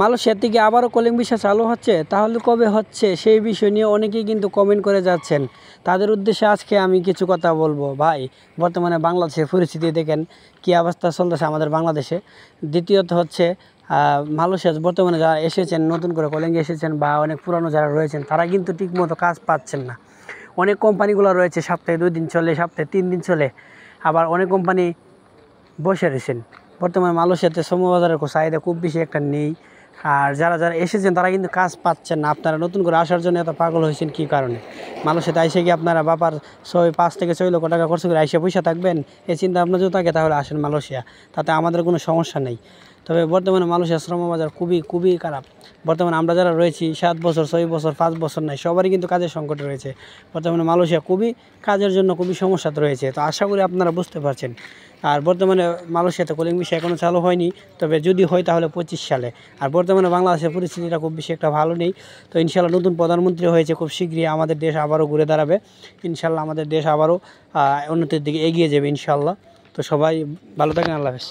Malaysia থেকে আবারও calling visa চালু হচ্ছে তাহলে কবে হচ্ছে সেই বিষয় নিয়ে অনেকেই কিন্তু কমেন্ট করে যাচ্ছেন তাদের উদ্দেশ্যে আজকে আমি কিছু কথা বলবো ভাই বর্তমানে বাংলাদেশের পরিস্থিতি দেখেন কি অবস্থা চলতেছে আমাদের বাংলাদেশে দ্বিতীয়ত হচ্ছে মালয়েশিয়া বর্তমানে যারা এসেছেন নতুন করে কলিং এসেছেন বা অনেক পুরনো যারা রয়েছেন তারা কিন্তু ঠিকমতো কাজ পাচ্ছেন না অনেক কোম্পানিগুলো রয়েছে সপ্তাহে দুই দিন চলে সপ্তাহে তিন দিন চলে আবার অনেক কোম্পানি বসে রয়েছেন বর্তমানে মালয়েশিয়াতে শ্রমবাজারের চাহিদা খুব বেশি একটা নেই আর যারা যারা এসেছেন তারা কিন্তু কাজ পাচ্ছেন না আপনারা নতুন করে আসার জন্য এত পাগল হয়েছেন কী কারণে মানুষে তাই এসে কি আপনারা বাবার ছয় পাঁচ থেকে ছয় লক্ষ টাকা খরচ করে আইসে পয়সা থাকবেন এই চিন্তা আপনার যদি থাকে তাহলে আসেন মালয়েশিয়া তাতে আমাদের কোনো সমস্যা নেই তবে বর্তমানে মালয়েশিয়া শ্রম বাজার খুবই খুবই খারাপ বর্তমানে আমরা যারা রয়েছি সাত বছর ছয় বছর পাঁচ বছর নাই সবারই কিন্তু কাজের সংকট রয়েছে বর্তমানে মালয়েশিয়া খুবই কাজের জন্য খুবই সমস্যা রয়েছে তো আশা করি আপনারা বুঝতে পারছেন আর বর্তমানে মালয়েশিয়াতে কুলিং বিষয় এখনও চালু হয়নি তবে যদি হয় তাহলে পঁচিশ সালে আর বর্তমানে বাংলাদেশের পরিস্থিতিটা খুব বেশি একটা ভালো নেই তো ইনশাল্লাহ নতুন প্রধানমন্ত্রী হয়েছে খুব শীঘ্রই আমাদের দেশ আবারও ঘুরে দাঁড়াবে ইনশাল্লাহ আমাদের দেশ আবারও উন্নতির দিকে এগিয়ে যাবে ইনশাল্লাহ তো সবাই ভালো থাকেন আল্লাহ